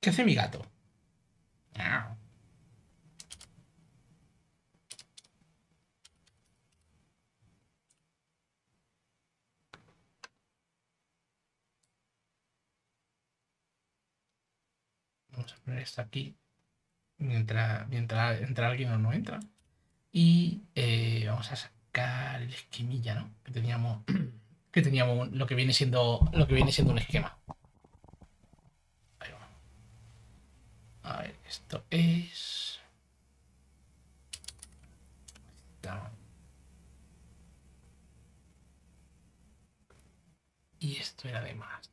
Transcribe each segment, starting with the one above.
¿Qué hace mi gato? Vamos a poner esto aquí mientras, mientras entra alguien o no entra. Y eh, vamos a sacar el esquemilla, ¿no? Que teníamos, que teníamos lo que viene siendo, lo que viene siendo un esquema. A ver, esto es... Y esto era de más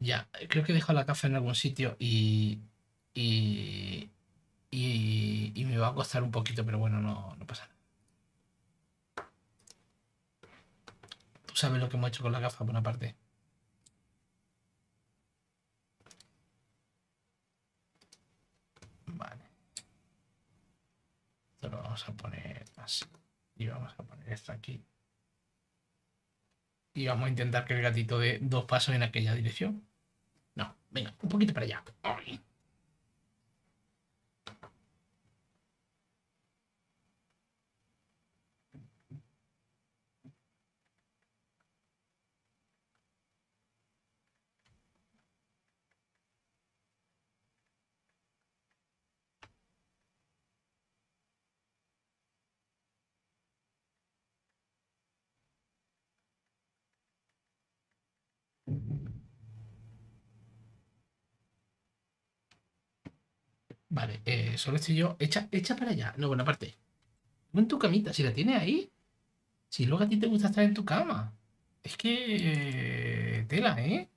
Ya, creo que he la caja en algún sitio y, y, y, me va a costar un poquito, pero bueno, no, no pasa nada. Tú sabes lo que hemos hecho con la gafa, por una parte. Vale. Esto lo vamos a poner así. Y vamos a poner esto aquí. Y vamos a intentar que el gatito dé dos pasos en aquella dirección. No, venga, un poquito para allá. solo estoy yo. Echa, para allá. No, buena parte. en tu camita. Si la tienes ahí. Si luego a ti te gusta estar en tu cama. Es que... Eh, tela, ¿eh?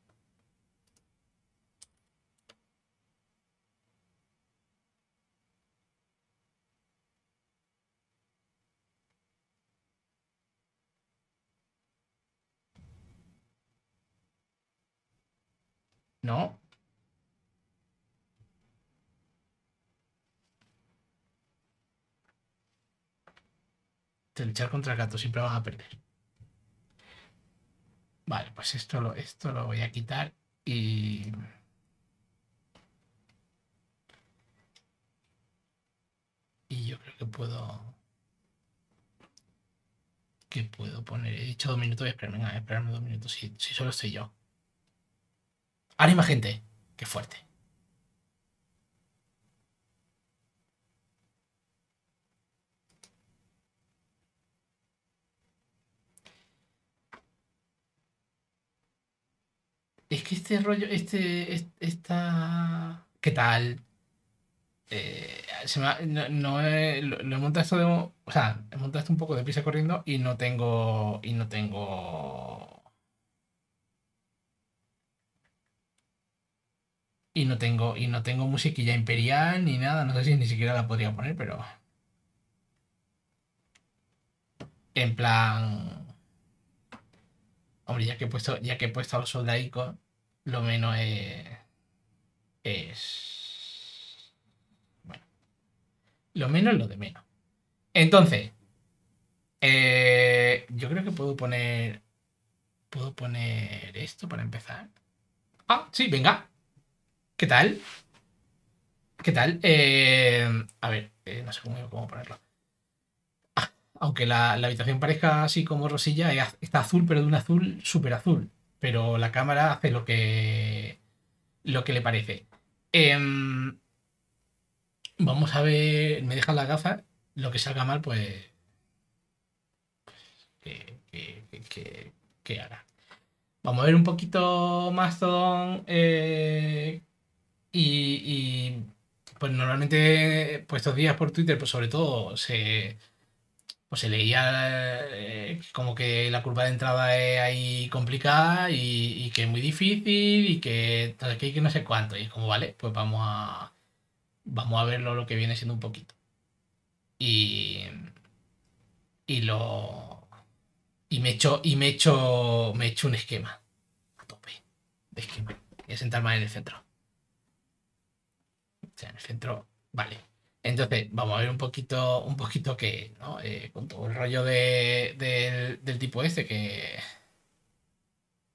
No, te luchar contra el gato, siempre vas a perder. Vale, pues esto lo, esto lo voy a quitar y... Y yo creo que puedo... Que puedo poner... He dicho dos minutos, voy a esperarme dos minutos si, solo estoy yo. ¡Ánima, gente, qué fuerte. es que este rollo, este, esta... ¿Qué tal? Eh, se me no, lo, he montado esto de, o sea, he montado esto un poco de pisa corriendo y no tengo y no tengo y no tengo y no tengo musiquilla imperial ni nada, no sé si ni siquiera la podría poner, pero en plan Hombre, ya que he puesto, ya que he puesto a los lo menos es, Bueno. Lo menos es lo de menos. Entonces. Eh, yo creo que puedo poner. ¿Puedo poner esto para empezar? Ah, sí, venga. ¿Qué tal? ¿Qué tal? Eh, a ver, eh, no sé cómo, cómo ponerlo aunque la, habitación parezca así como rosilla, está azul, pero de un azul súper azul. Pero la cámara hace lo que, lo que le parece. Em, vamos a ver, me dejan las gafas, lo que salga mal, pues... ¿Qué hará. Vamos a ver un poquito más... Eh, y, y, pues normalmente pues estos días por Twitter, pues sobre todo se pues se leía eh, como que la curva de entrada es ahí complicada y, que es muy difícil y que, que no sé cuánto. Y es como, vale, pues vamos a, vamos a verlo lo que viene siendo un poquito. Y, y lo. Y me echo, y me hecho me hecho un esquema a tope de esquema. Voy a sentarme en el centro. O sea, en el centro, vale. Entonces, vamos a ver un poquito, un poquito que ¿no? Eh, con todo el rollo del, tipo este que,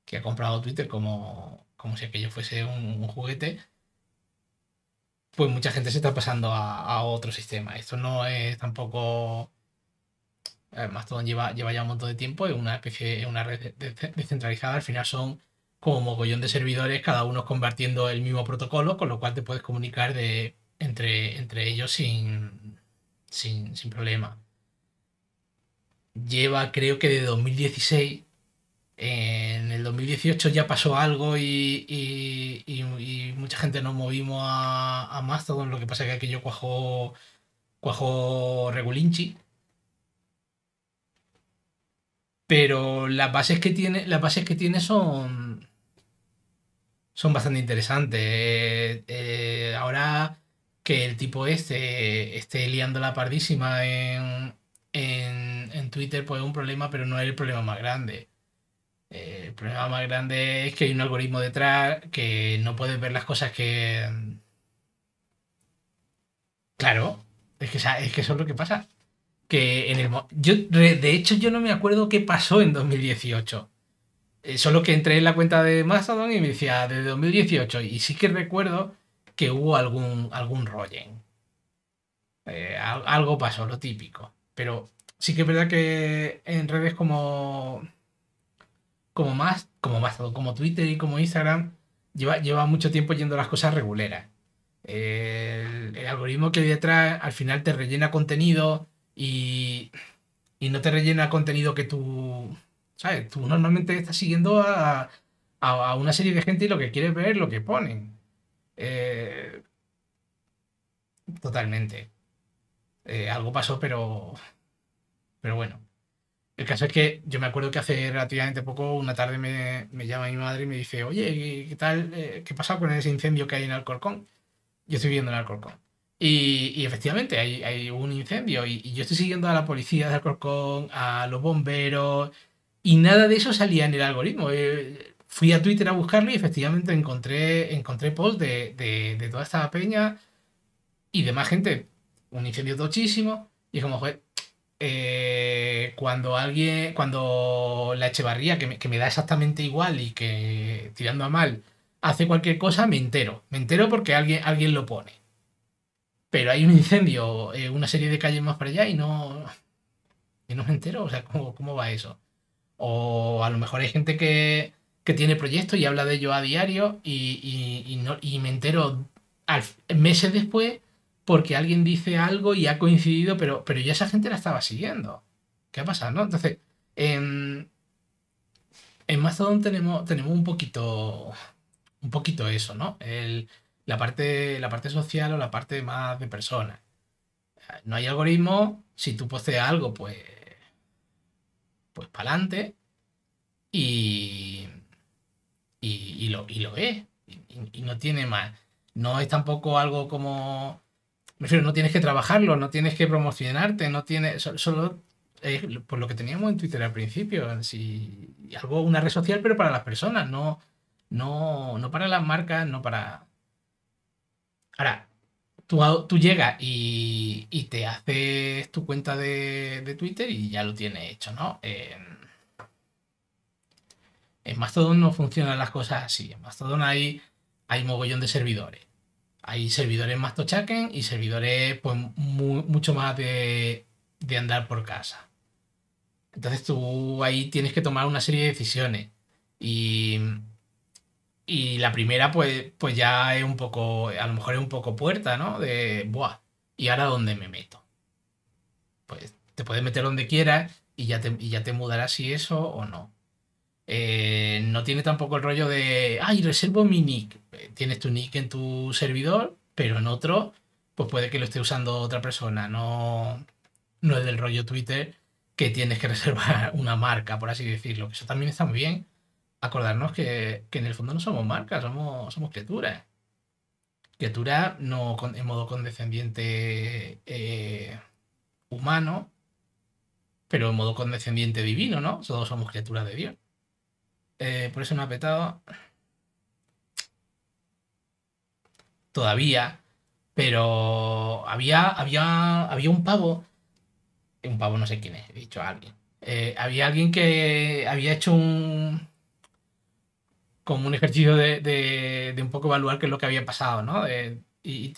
que ha comprado Twitter como, si aquello fuese un, juguete, pues mucha gente se está pasando a, otro sistema. Esto no es tampoco... Además, todo lleva, lleva ya un montón de tiempo, es una especie, de una red descentralizada, al final son como un mogollón de servidores, cada uno compartiendo el mismo protocolo, con lo cual te puedes comunicar de entre, ellos sin, problema. Lleva, creo que de 2016 en el 2018 ya pasó algo y, mucha gente nos movimos a, a, Mastodon, lo que pasa es que aquello cuajó, cuajó Regulinchi. Pero las bases que tiene, las bases que tiene son, son bastante interesantes. Eh, eh, ahora que el tipo este eh, esté liando la pardísima en, Twitter, pues es un problema, pero no es el problema más grande. Eh, el problema más grande es que hay un algoritmo detrás que no puedes ver las cosas que. Claro, es que, es que eso es lo que pasa. Que en el, yo, de hecho, yo no me acuerdo qué pasó en 2018. Eh, solo que entré en la cuenta de Mastodon y me decía, ah, de 2018. Y sí que recuerdo que hubo algún, algún rollen. Eh, algo pasó, lo típico. Pero sí que es verdad que en redes como. Como más, como más, como Twitter y como Instagram, lleva, lleva mucho tiempo yendo las cosas reguleras. El, algoritmo que hay detrás al final te rellena contenido y, no te rellena contenido que tú, ¿sabes? Tú normalmente estás siguiendo a, una serie de gente y lo que quieres ver, lo que ponen. Eh, totalmente. Eh, algo pasó, pero. Pero bueno. El caso es que yo me acuerdo que hace relativamente poco, una tarde me, llama mi madre y me dice, oye, ¿qué tal? Eh, ¿Qué pasa con ese incendio que hay en Alcorcón? Yo estoy viendo en Alcorcón. Y, y efectivamente, hay, un incendio y, yo estoy siguiendo a la policía de Alcorcón, a los bomberos, y nada de eso salía en el algoritmo fui a Twitter a buscarlo y efectivamente encontré, encontré posts de, de, toda esta peña y demás gente. Un incendio tochísimo. Y como, joder, eh, cuando alguien, cuando la Echevarría, que me, da exactamente igual y que tirando a mal, hace cualquier cosa, me entero. Me entero porque alguien, alguien lo pone. Pero hay un incendio, eh, una serie de calles más para allá y no, y no me entero. O sea, ¿cómo, cómo va eso? O a lo mejor hay gente que, que tiene proyectos y habla de ello a diario y, me entero meses después porque alguien dice algo y ha coincidido, pero, pero ya esa gente la estaba siguiendo. ¿Qué ha pasado? Entonces, en, en Mastodon tenemos, tenemos un poquito un poquito eso, ¿no? El, la, parte, la parte social o la parte más de personas. No hay algoritmo, si tú posteas algo, pues, pues para adelante. Y, lo, y lo es. Y, no tiene más. No es tampoco algo como. Me refiero, no tienes que trabajarlo, no tienes que promocionarte, no tienes. Solo, es por lo que teníamos en Twitter al principio. Si, algo, una red social, pero para las personas, no, no, no para las marcas, no para. Ahora, tú, tú llegas y, y te haces tu cuenta de, de Twitter y ya lo tienes hecho, ¿no? Eh, en Mastodon no funcionan las cosas así. En Mastodon hay, hay mogollón de servidores. Hay servidores más tochaquen y servidores pues mucho más de, andar por casa. Entonces tú ahí tienes que tomar una serie de decisiones. Y, y la primera, pues, pues ya es un poco, a lo mejor es un poco puerta, ¿no? De, buah, ¿y ahora dónde me meto? Pues te puedes meter donde quieras y ya te, y ya te mudarás si eso o no. Eh, no tiene tampoco el rollo de, ay, reservo mi nick. Eh, tienes tu nick en tu servidor, pero en otro, pues puede que lo esté usando otra persona. No, no es del rollo Twitter que tienes que reservar una marca, por así decirlo. Que eso también está muy bien. Acordarnos que, en el fondo no somos marcas, somos, somos criaturas. criatura no en modo condescendiente eh, humano, pero en modo condescendiente divino, ¿no? Todos somos criaturas de Dios. Eh, por eso no ha petado. Todavía. Pero había, había, había un pavo. Un pavo no sé quién es, he dicho a alguien. Eh, había alguien que había hecho un. como un ejercicio de, un poco evaluar qué es lo que había pasado, ¿no? Eh, y,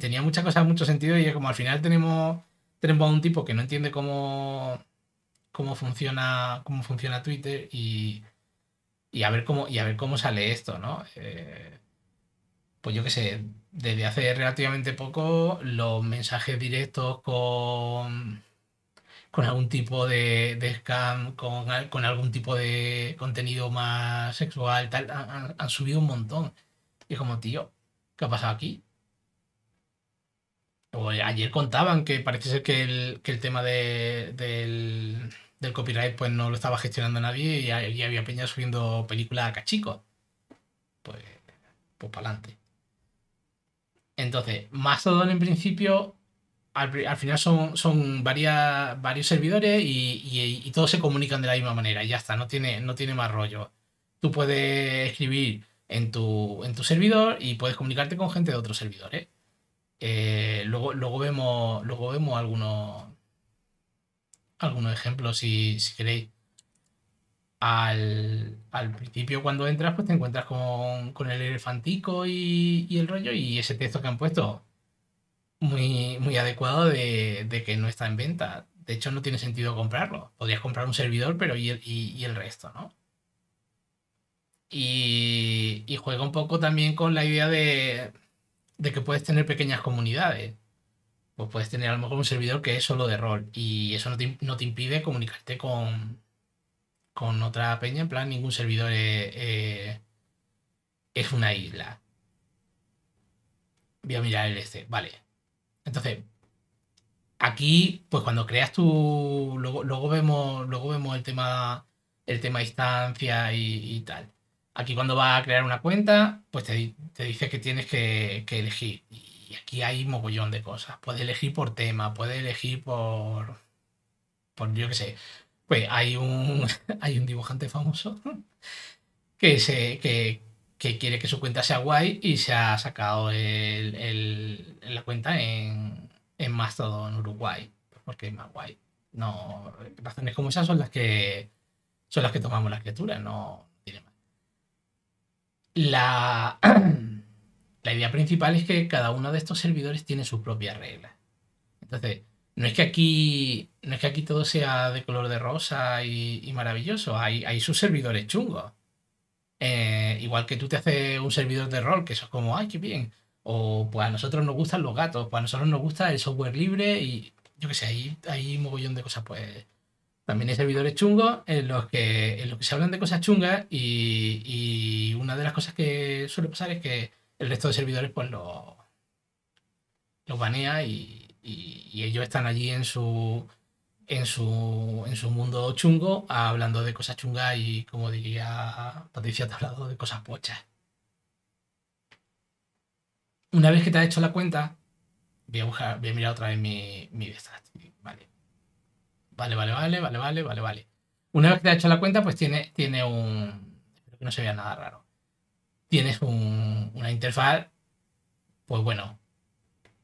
tenía, muchas cosas, mucho sentido. Y como al final tenemos, tenemos a un tipo que no entiende cómo, cómo, funciona, cómo funciona Twitter y, y a ver cómo, y a ver cómo sale esto, ¿no? Eh, pues yo qué sé, desde hace relativamente poco los mensajes directos con, con algún tipo de, scam, con, algún tipo de contenido más sexual, tal, han, subido un montón. Y como, tío, ¿qué ha pasado aquí? ayer contaban que parece ser que el, tema de, del del copyright pues no lo estaba gestionando nadie y, había peña subiendo películas a cachico. Pues, pues para adelante. Entonces, Mastodon en principio, al, final son, son varias, varios servidores y, todos se comunican de la misma manera y ya está, no tiene, no tiene más rollo. Tú puedes escribir en tu, en tu servidor y puedes comunicarte con gente de otros servidores. Eh, luego, luego vemos, luego vemos algunos algunos ejemplos si, queréis. Al, principio cuando entras, pues te encuentras con, el elefantico y, el rollo y ese texto que han puesto muy, muy adecuado de, que no está en venta. De hecho, no tiene sentido comprarlo. Podrías comprar un servidor, pero y el, resto, ¿no? Y, juega un poco también con la idea de, de que puedes tener pequeñas comunidades pues puedes tener a lo mejor un servidor que es solo de rol y eso no te, impide comunicarte con, con otra peña, en plan, ningún servidor eh, eh, es, una isla. Voy a mirar el este, vale. Entonces, aquí, pues cuando creas tu. Luego, vemos, luego vemos el tema. El tema instancia y, tal. Aquí cuando vas a crear una cuenta, pues te, dice que tienes que, que elegir. Y aquí hay mogollón de cosas. Puede elegir por tema, puede elegir por. por yo qué sé. Pues hay un, hay un dibujante famoso que, se, que, quiere que su cuenta sea guay y se ha sacado el, la cuenta en, en Mastodon Uruguay, porque es más guay. No, razones como esas son las que son las que tomamos la criaturas, no tiene más. La la idea principal es que cada uno de estos servidores tiene su propia regla. Entonces, no es que aquí, no es que aquí todo sea de color de rosa y, maravilloso, hay, sus servidores chungos. Eh, igual que tú te haces un servidor de rol, que eso es como, ay, qué bien. O pues a nosotros nos gustan los gatos, pues a nosotros nos gusta el software libre y yo qué sé, hay, hay un mogollón de cosas, pues también hay servidores chungos en los que, en que se hablan de cosas chungas y, una de las cosas que suele pasar es que el resto de servidores pues lo, banea y, ellos están allí en su, en su mundo chungo hablando de cosas chungas y como diría Patricia te ha hablado de cosas pochas. Una vez que te ha hecho la cuenta, voy a buscar, mirar otra vez mi, mi Vale. Vale, vale, vale, vale, vale, vale, vale. Una vez que te ha hecho la cuenta, pues tiene, tiene un. Espero que no se vea nada raro tienes una interfaz, pues bueno,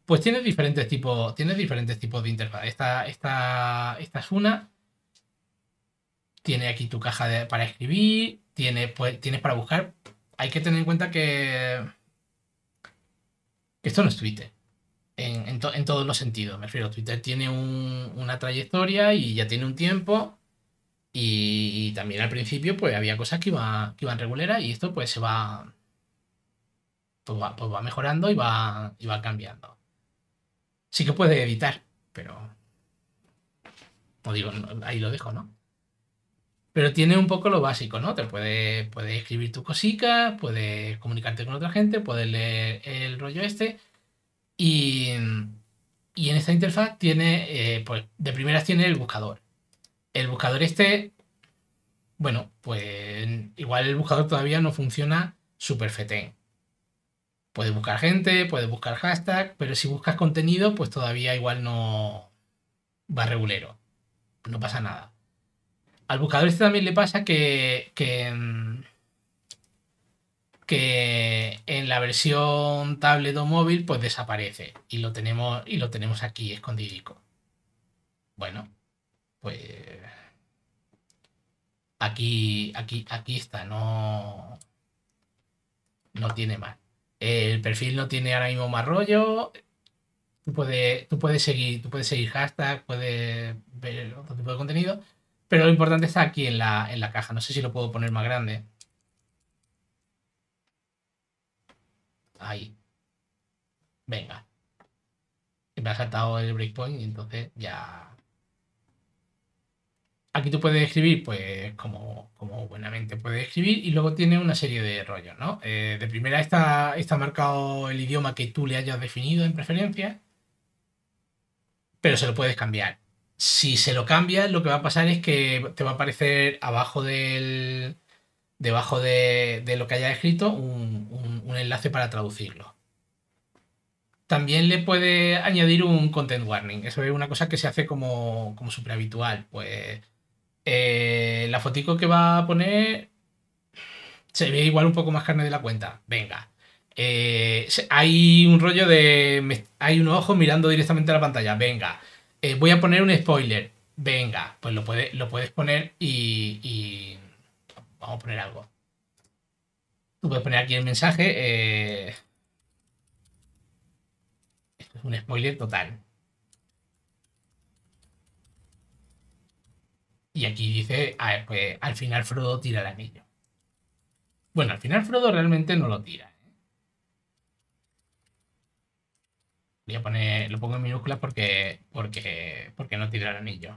pues tienes diferentes tipos, tienes diferentes tipos de interfaz. Esta, esta, esta es una. Tiene aquí tu caja para escribir, tiene, pues, tienes para buscar. Hay que tener en cuenta que, esto no es Twitter. En, en, todos los sentidos. Me refiero, Twitter tiene una trayectoria y ya tiene un tiempo. Y, también al principio, pues había cosas que, que iban reguleras y esto pues se va, pues, pues va, mejorando y va, y va cambiando. Sí que puede editar, pero... digo, ahí lo dejo, ¿no? Pero tiene un poco lo básico, ¿no? Te puede, puede escribir tus cosica, puede comunicarte con otra gente, puede leer el rollo este. Y, en esta interfaz tiene, eh, pues de primeras tiene el buscador. El buscador este, bueno, pues igual el buscador todavía no funciona súper fetén. Puedes buscar gente, puedes buscar hashtag, pero si buscas contenido, pues todavía igual no va regulero. No pasa nada. Al buscador este también le pasa que, que, mm, que en la versión tablet o móvil pues desaparece y lo tenemos, y lo tenemos aquí escondidico. Bueno, pues aquí, aquí, aquí está, no, no tiene más. El perfil no tiene ahora mismo más rollo. Tú puedes, tú puedes seguir, tú puedes seguir hashtag, puedes ver otro tipo de contenido. Pero lo importante está aquí en la, en la caja. No sé si lo puedo poner más grande. Ahí. Venga. Me ha saltado el breakpoint y entonces ya Aquí tú puedes escribir, pues, como, como buenamente puedes escribir, y luego tiene una serie de rollos, eh, de primera está, está marcado el idioma que tú le hayas definido en preferencia, pero se lo puedes cambiar. Si se lo cambias, lo que va a pasar es que te va a aparecer abajo del. debajo de, lo que hayas escrito un, enlace para traducirlo. También le puede añadir un content warning. Eso es una cosa que se hace como, como súper habitual. Pues eh, la fotico que va a poner se ve igual un poco más carne de la cuenta. Venga. Eh, hay un rollo de. hay un ojo mirando directamente a la pantalla. Venga. Eh, voy a poner un spoiler. Venga. Pues lo, puede, lo puedes poner y, Vamos a poner algo. Tú puedes poner aquí el mensaje. es un spoiler total. Y aquí dice, pues, al final Frodo tira el anillo. Bueno, al final Frodo realmente no lo tira. ¿eh? Voy a poner, lo pongo en minúsculas porque, porque, porque no tira el anillo.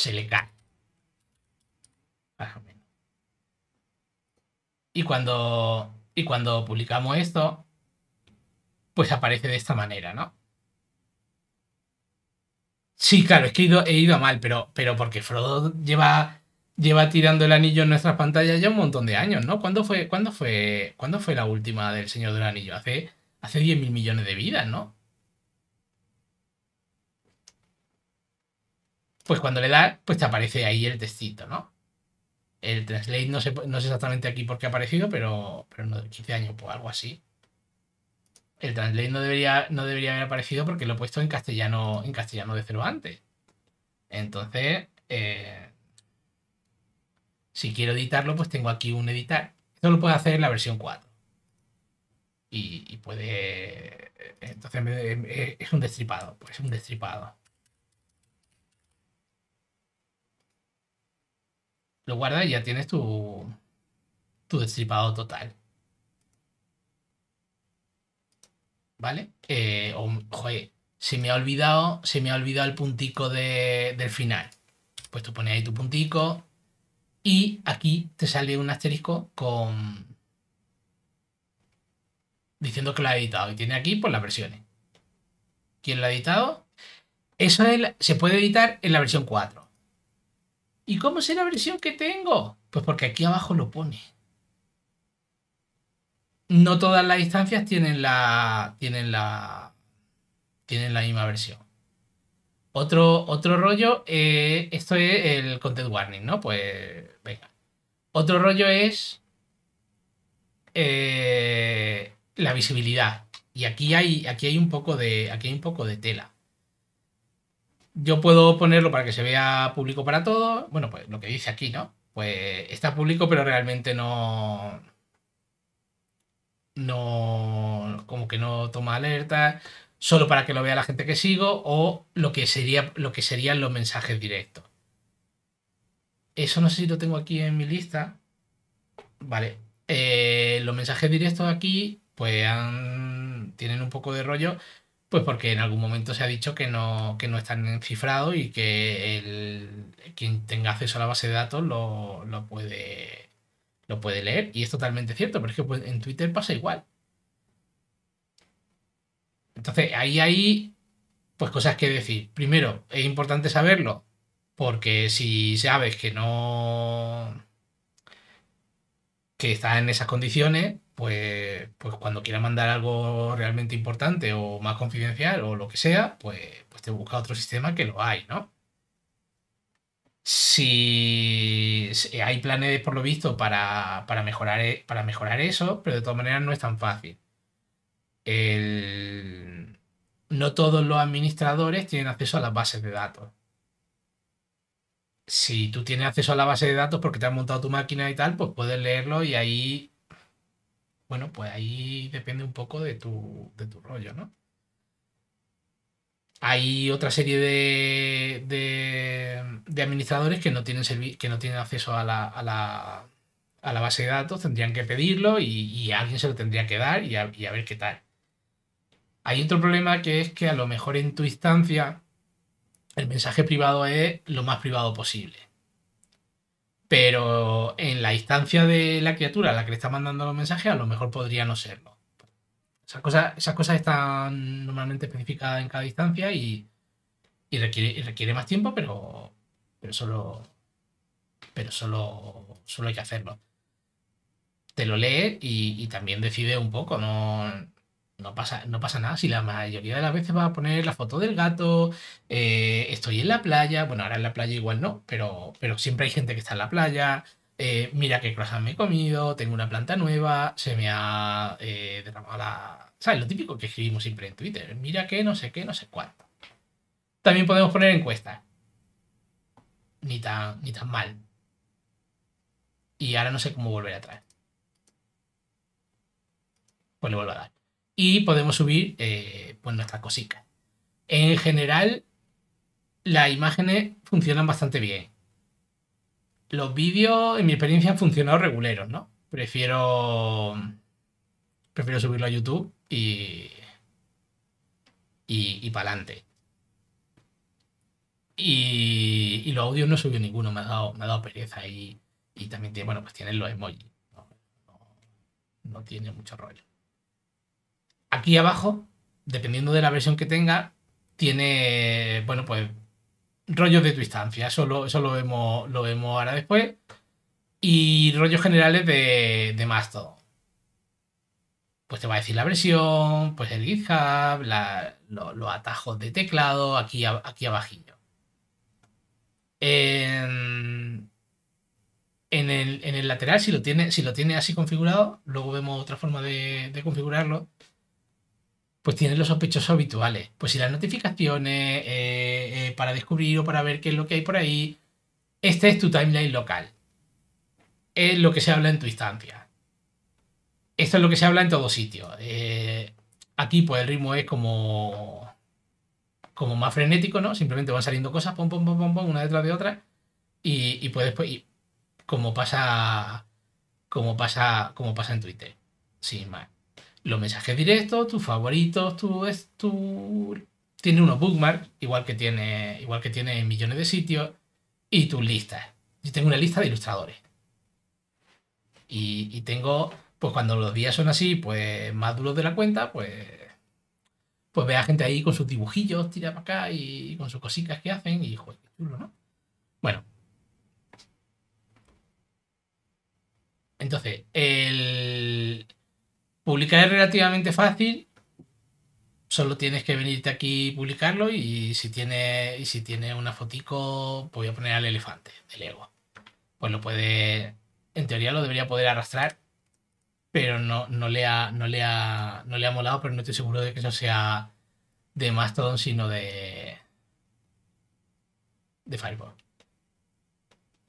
Se le cae. Y cuando, y cuando publicamos esto, pues aparece de esta manera, ¿no? Sí, claro, es que he ido, mal, pero, pero porque Frodo lleva, lleva tirando el anillo en nuestras pantallas ya un montón de años, ¿no? ¿Cuándo fue, cuándo fue, cuándo fue la última del Señor del Anillo? Hace, hace 10.000 millones de vidas, ¿no? Pues cuando le da, pues te aparece ahí el textito, ¿no? El translate no sé, no sé exactamente aquí por qué ha aparecido, pero, pero no, 15 años, pues algo así el translate no debería, no debería haber aparecido porque lo he puesto en castellano, en castellano de Cervantes. Entonces, eh, si quiero editarlo, pues tengo aquí un editar. Esto lo puedo hacer en la versión 4. Y, puede. Entonces eh, es un destripado. Pues es un destripado. Lo guardas y ya tienes tu, tu destripado total. ¿vale? Eh, joder, se me ha olvidado, se me ha olvidado el puntico del final. Pues tú pones ahí tu puntico y aquí te sale un asterisco con diciendo que lo ha editado y tiene aquí pues las versiones. ¿Quién lo ha editado? Eso se puede editar en la versión 4. ¿Y cómo es la versión que tengo? Pues porque aquí abajo lo pone no todas las instancias tienen la, tienen la, tienen la misma versión. Otro, otro rollo, eh, esto es el content warning, ¿no? Pues venga. Otro rollo es eh, la visibilidad. Y aquí hay, aquí hay un poco de, aquí hay un poco de tela. Yo puedo ponerlo para que se vea público para todos. Bueno, pues lo que dice aquí, ¿no? Pues está público, pero realmente no, no, como que no toma alerta solo para que lo vea la gente que sigo o lo que, sería, lo que serían los mensajes directos. Eso no sé si lo tengo aquí en mi lista. Vale. Eh, los mensajes directos aquí, pues tienen un poco de rollo, pues porque en algún momento se ha dicho que no, no están encifrados y que el, quien tenga acceso a la base de datos lo puede lo puede leer y es totalmente cierto, pero es que pues, en Twitter pasa igual. Entonces, ahí hay pues cosas que decir. Primero, es importante saberlo, porque si sabes que no que está en esas condiciones, pues, pues cuando quiera mandar algo realmente importante o más confidencial o lo que sea, pues, pues te busca otro sistema que lo hay, ¿no? si eh, hay planes, por lo visto, para, mejorar, e, para mejorar eso, pero de todas maneras no es tan fácil. No todos los administradores tienen acceso a las bases de datos. Si tú tienes acceso a la base de datos porque te has montado tu máquina y tal, pues puedes leerlo y ahí, bueno, pues ahí depende un poco de tu, de tu rollo, ¿no? hay otra serie de, administradores que no tienen, que no tienen acceso a la, base de datos, tendrían que pedirlo y, y alguien se lo tendría que dar y a, ver qué tal. Hay otro problema que es que a lo mejor en tu instancia el mensaje privado es lo más privado posible. Pero en la instancia de la criatura a la que le está mandando los mensajes, a lo mejor podría no serlo. Esas cosas, esas cosas están normalmente especificadas en cada distancia y, requiere, requiere más tiempo, pero, pero solo. Pero solo, solo hay que hacerlo. Te lo lee y, también decide un poco, no, pasa, no pasa nada si la mayoría de las veces va a poner la foto del gato, eh, estoy en la playa, bueno, ahora en la playa igual no, pero, pero siempre hay gente que está en la playa, eh, mira qué croissant me he comido, tengo una planta nueva, se me ha eh, derramado la... ¿Sabes? Lo típico que escribimos siempre en Twitter. Mira qué, no sé qué, no sé cuánto. También podemos poner encuestas. Ni tan, ni tan mal. Y ahora no sé cómo volver atrás. Pues le vuelvo a dar. Y podemos subir eh, pues nuestras cositas. En general, las imágenes funcionan bastante bien los vídeos, en mi experiencia, han funcionado reguleros, ¿no? Prefiero. Prefiero subirlo a YouTube y. Y, y para adelante. Y, los audios no subió ninguno, me ha dado, me pereza. Y, y también tiene, bueno, pues tienen los emojis. No, no tiene mucho rollo. Aquí abajo, dependiendo de la versión que tenga, tiene, bueno, pues rollos de tu instancia, eso lo, lo vemos, lo vemos ahora después. Y rollos generales de, de todo. Pues te va a decir la versión, pues el GitHub, la, los atajos de teclado, aquí, aquí abajillo. En, el, en el lateral, si lo, tiene, si lo tiene así configurado, luego vemos otra forma de configurarlo pues tienes los sospechosos habituales. Pues si las notificaciones, eh, eh, para descubrir o para ver qué es lo que hay por ahí, este es tu timeline local. Es lo que se habla en tu instancia. Esto es lo que se habla en todo sitio. Eh, aquí pues el ritmo es como, como más frenético, ¿no? Simplemente van saliendo cosas, pom, pom, pom, pom, una detrás de otra. Y, y puedes, pues, y como pasa, como pasa, como pasa en Twitter. Sin más los mensajes directos, tus favoritos, tu, es, tu... tiene unos bookmarks, igual que tiene, igual que tiene millones de sitios, y tus listas. Yo tengo una lista de ilustradores. Y, tengo, pues cuando los días son así, pues más duros de la cuenta, pues pues ve a gente ahí con sus dibujillos, tira para acá y, con sus cositas que hacen y joder, qué chulo, ¿no? Bueno. Entonces, el, Publicar es relativamente fácil, solo tienes que venirte aquí y publicarlo y si tiene, si tiene una fotico, voy a poner al elefante el Ego. Pues lo puede, en teoría lo debería poder arrastrar, pero no, no, le ha, no, le le ha molado, pero no estoy seguro de que eso sea de Mastodon, sino de, de Fireball.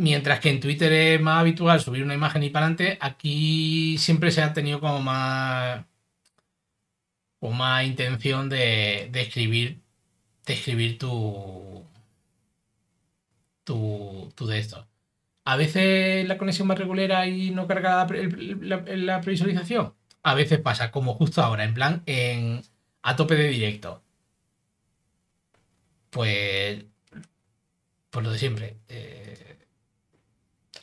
Mientras que en Twitter es más habitual subir una imagen y para adelante, aquí siempre se ha tenido como más, o más intención de, escribir, de escribir tu, tu, de esto. A veces la conexión más regular y no carga la, previsualización. A veces pasa, como justo ahora, en plan, en, a tope de directo. Pues, por lo de siempre. Eh,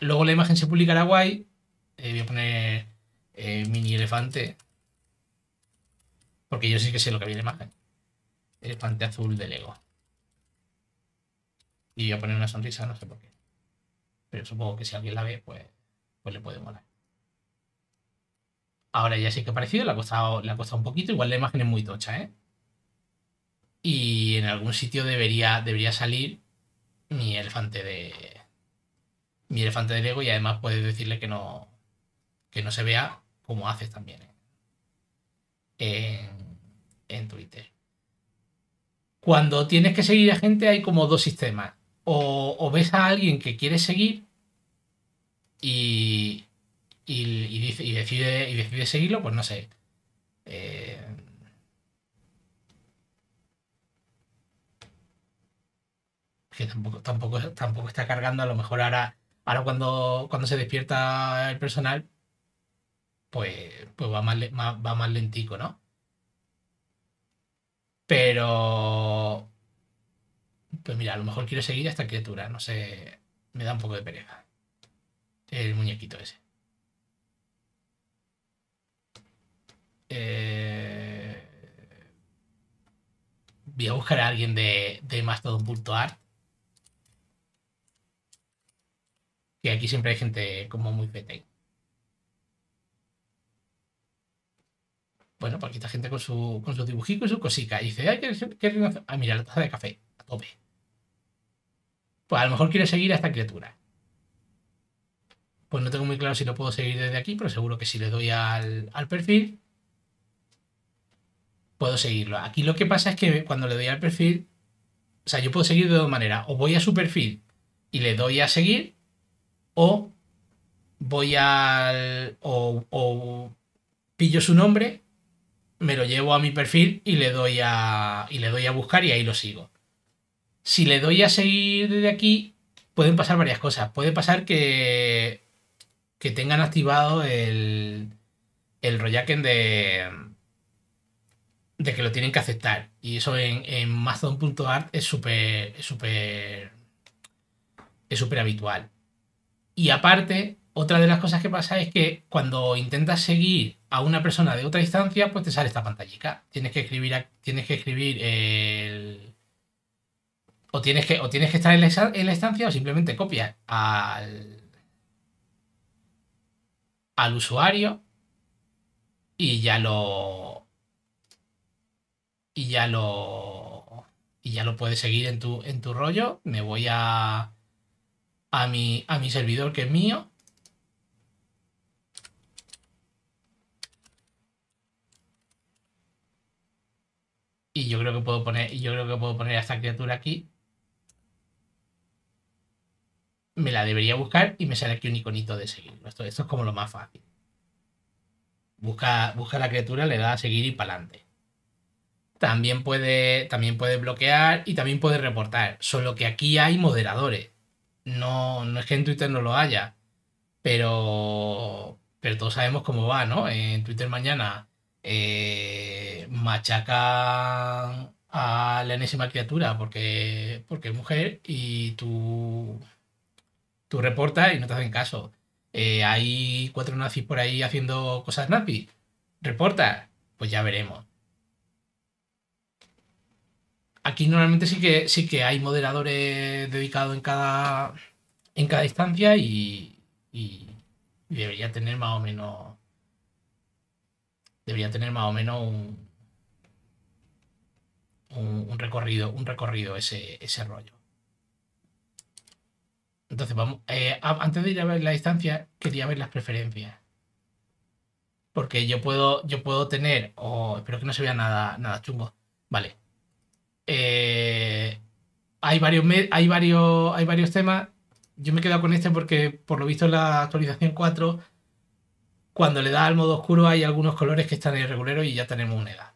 Luego la imagen se publicará guay. Eh, voy a poner eh, mini elefante. Porque yo sí que sé lo que había en la imagen. Elefante azul de Lego. Y voy a poner una sonrisa, no sé por qué. Pero supongo que si alguien la ve, pues, pues le puede molar. Ahora ya sí que ha parecido, le ha, costado, un poquito. Igual la imagen es muy tocha, ¿eh? Y en algún sitio debería, debería salir mi elefante de, mi elefante del ego y además puedes decirle que no, que no se vea como haces también ¿eh? en, Twitter. Cuando tienes que seguir a gente hay como dos sistemas. O, ves a alguien que quieres seguir y, y, decide, y decide seguirlo, pues no sé. Eh, que tampoco, tampoco, tampoco está cargando, a lo mejor ahora Ahora cuando, cuando se despierta el personal, pues, pues va, más, va más lentico, ¿no? Pero... Pues mira, a lo mejor quiero seguir a esta criatura, no sé, me da un poco de pereza. El muñequito ese. Eh, voy a buscar a alguien de, de mastodon.art que aquí siempre hay gente como muy fete. Bueno, pues aquí está gente con su, con dibujico y su cosica. Y dice, ay, qué, Ah, mira, la taza de café, a tope. Pues a lo mejor quiere seguir a esta criatura. Pues no tengo muy claro si lo puedo seguir desde aquí, pero seguro que si le doy al, al perfil, puedo seguirlo. Aquí lo que pasa es que cuando le doy al perfil, o sea, yo puedo seguir de dos maneras. O voy a su perfil y le doy a seguir, o voy al. O, pillo su nombre, me lo llevo a mi perfil y le doy a. le doy a buscar y ahí lo sigo. Si le doy a seguir desde aquí, pueden pasar varias cosas. Puede pasar que. que tengan activado el. el de. de que lo tienen que aceptar. Y eso en, en es súper. súper. es súper habitual. Y aparte, otra de las cosas que pasa es que cuando intentas seguir a una persona de otra distancia, pues te sale esta pantallita Tienes que escribir, tienes que escribir el... O tienes que, tienes que estar en la, en la estancia o simplemente copias al, al usuario y ya lo... Y ya lo... Y ya lo puedes seguir en tu, en tu rollo. Me voy a a mi, a mi servidor que es mío. Y yo creo que puedo poner, yo creo que puedo poner a esta criatura aquí. Me la debería buscar y me sale aquí un iconito de seguir. Esto, es como lo más fácil. Busca, busca la criatura, le da a seguir y para adelante. También puede, también puede bloquear y también puede reportar. Solo que aquí hay moderadores. No, no es que en Twitter no lo haya, pero, pero todos sabemos cómo va, ¿no? En Twitter mañana machaca eh, machacan a la enésima criatura porque, porque es mujer y tú, tú reportas y no te hacen caso. Eh, hay cuatro nazis por ahí haciendo cosas nazis. Reporta, pues ya veremos. Aquí normalmente sí que, sí que hay moderadores dedicados en cada, en cada instancia y, debería tener más o menos. Debería tener más o menos un, recorrido, un recorrido ese, rollo. Entonces, vamos. Eh, antes de ir a ver la distancia, quería ver las preferencias. Porque yo puedo, yo puedo tener. o espero que no se vea nada, nada chungo. Vale. Eh, hay, varios hay, varios, hay varios temas. Yo me he quedado con este porque, por lo visto, en la actualización 4, cuando le da al modo oscuro, hay algunos colores que están irregulares y ya tenemos una edad.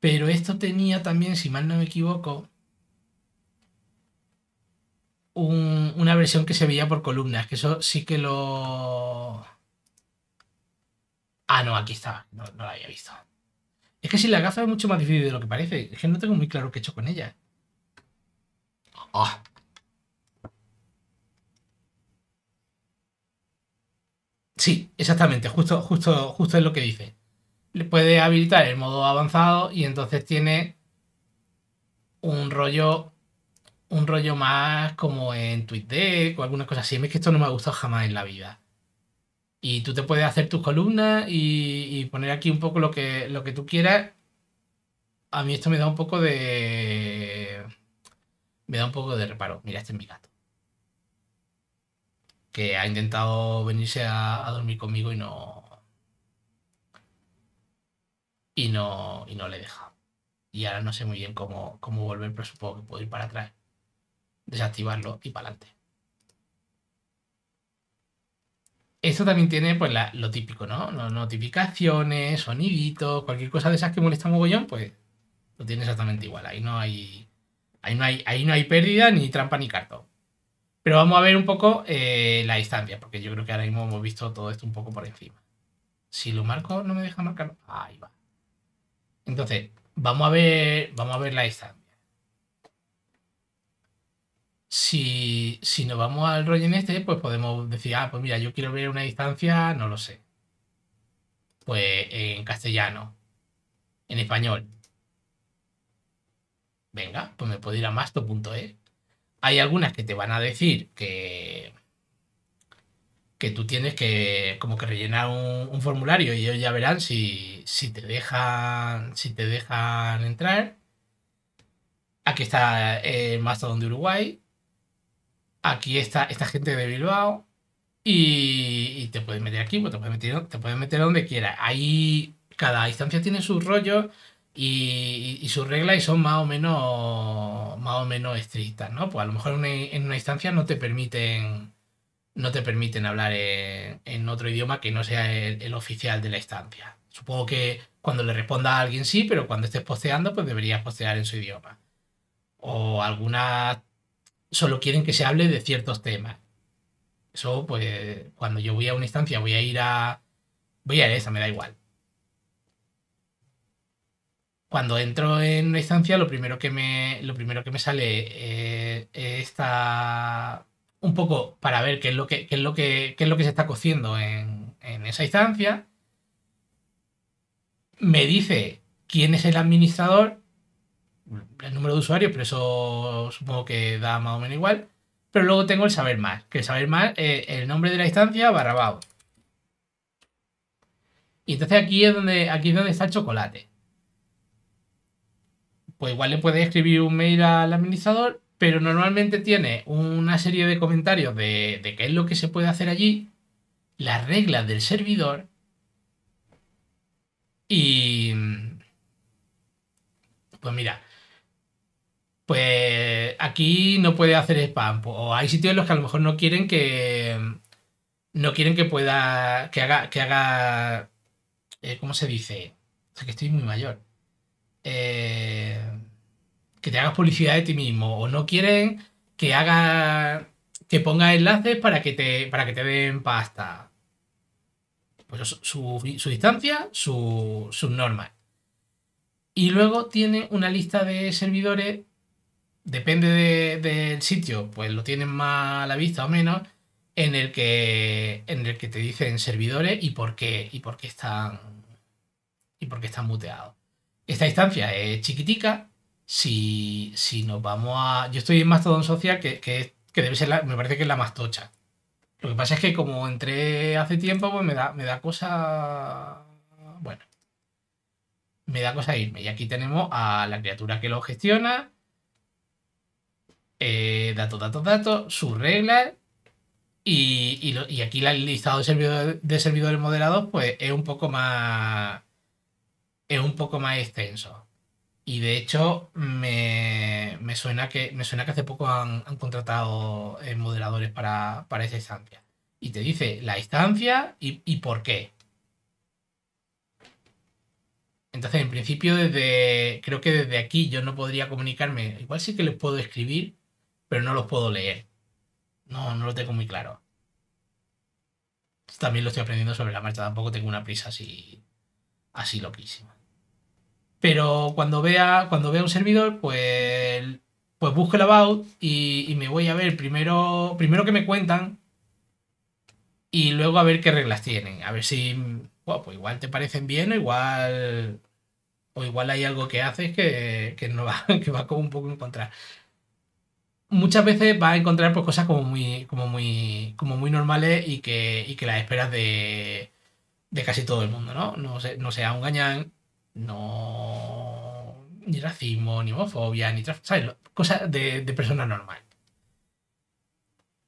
Pero esto tenía también, si mal no me equivoco, una versión que se veía por columnas, que eso sí que lo... Ah, no, aquí está. no, no lo había visto. Es que si la gafa es mucho más difícil de lo que parece. Es que no tengo muy claro qué he hecho con ella. Ah. Sí, exactamente, justo, justo, justo es lo que dice. Le puede habilitar el modo avanzado y entonces tiene un rollo. Un rollo más como en TweetDeck o alguna cosa así. Es que esto no me ha gustado jamás en la vida. Y tú te puedes hacer tus columnas y, poner aquí un poco lo que, lo que tú quieras. A mí esto me da un poco de... Me da un poco de reparo. Mira, este es mi gato. Que ha intentado venirse a, dormir conmigo y no... Y no, y no le deja. Y ahora no sé muy bien cómo, cómo volver, pero supongo que puedo ir para atrás, desactivarlo y para adelante. Esto también tiene pues lo típico, ¿no? notificaciones, soniditos, cualquier cosa de esas que molesta mogollón, pues lo tiene exactamente igual. Ahí no hay, ahí no hay, ahí no hay pérdida, ni trampa, ni cartón. Pero vamos a ver un poco eh, la distancia, porque yo creo que ahora mismo hemos visto todo esto un poco por encima. Si lo marco, no me deja marcar? Ahí va. Entonces, vamos a ver, vamos a ver la distancia. Si, nos vamos al rollo en este, pues podemos decir, ah, pues mira, yo quiero ver una distancia, no lo sé. Pues en castellano, en español. Venga, pues me puedo ir a masto.es. Hay algunas que te van a decir que, que tú tienes que como que rellenar un, formulario y ellos ya verán si, si, te dejan si te dejan entrar. Aquí está el eh, Mastodon de Uruguay aquí está esta gente de Bilbao y, te puedes meter aquí, pues te puedes meter, te puedes meter donde quieras. Ahí cada instancia tiene sus rollos y, sus reglas y son más o menos más o menos estrictas, ¿no? Pues a lo mejor en una instancia no te permiten no te permiten hablar en, otro idioma que no sea el, oficial de la instancia. Supongo que cuando le responda a alguien sí, pero cuando estés posteando, pues deberías postear en su idioma. O alguna solo quieren que se hable de ciertos temas. Eso, pues, cuando yo voy a una instancia, voy a ir a. Voy a esa, me da igual. Cuando entro en una instancia, lo primero que me, lo primero que me sale eh, está un poco para ver qué es lo que, es lo que, es lo que se está cociendo en, en esa instancia. Me dice quién es el administrador el número de usuarios, pero eso supongo que da más o menos igual. Pero luego tengo el saber más, que el saber más es el nombre de la instancia barra bajo Y entonces aquí es donde, aquí es donde está el chocolate. Pues igual le puedes escribir un mail al administrador, pero normalmente tiene una serie de comentarios de qué es lo que se puede hacer allí, las reglas del servidor y... Pues mira, pues aquí no puede hacer spam. Pues, o hay sitios en los que a lo mejor no quieren que. No quieren que pueda. que haga. que haga. Eh, ¿Cómo se dice? que estoy muy mayor. Eh, que te hagas publicidad de ti mismo. O no quieren que haga. que ponga enlaces para que te. para que te den pasta. Pues su, su, distancia, su, sus normas. Y luego tiene una lista de servidores depende del sitio, pues lo tienen más a la vista o menos, en el que, en el que te dicen servidores y por qué, y por qué están, y por qué están muteados. Esta instancia es chiquitica. Si, nos vamos a. Yo estoy en Mastodon Social, que, que debe ser la, me parece que es la más tocha. Lo que pasa es que como entré hace tiempo, pues me da, me da cosa. Bueno. Me da cosa irme. Y aquí tenemos a la criatura que lo gestiona, eh, datos, datos, datos, sus reglas. Y, aquí el listado de, servidor, de servidores moderados pues es un poco más es un poco más extenso. Y de hecho, me, suena, que, me suena que hace poco han, contratado eh, moderadores para, esa instancia. Y te dice la instancia y, y, por qué. Entonces, en principio, desde creo que desde aquí yo no podría comunicarme. Igual sí que les puedo escribir pero no los puedo leer. No, no lo tengo muy claro. También lo estoy aprendiendo sobre la marcha, tampoco tengo una prisa así, así loquísima. Pero cuando vea, cuando vea un servidor, pues, pues busco el about y, me voy a ver primero, primero que me cuentan y luego a ver qué reglas tienen. A ver si, pues igual te parecen bien o igual, o igual hay algo que haces que, que no va, que va como un poco en contra muchas veces vas a encontrar pues, cosas como muy, como muy, como muy normales y que, y que las esperas de, de casi todo el mundo, ¿no? No se, no no. ni racismo, ni homofobia, ni. ¿sabes? Cosas de, de persona normal.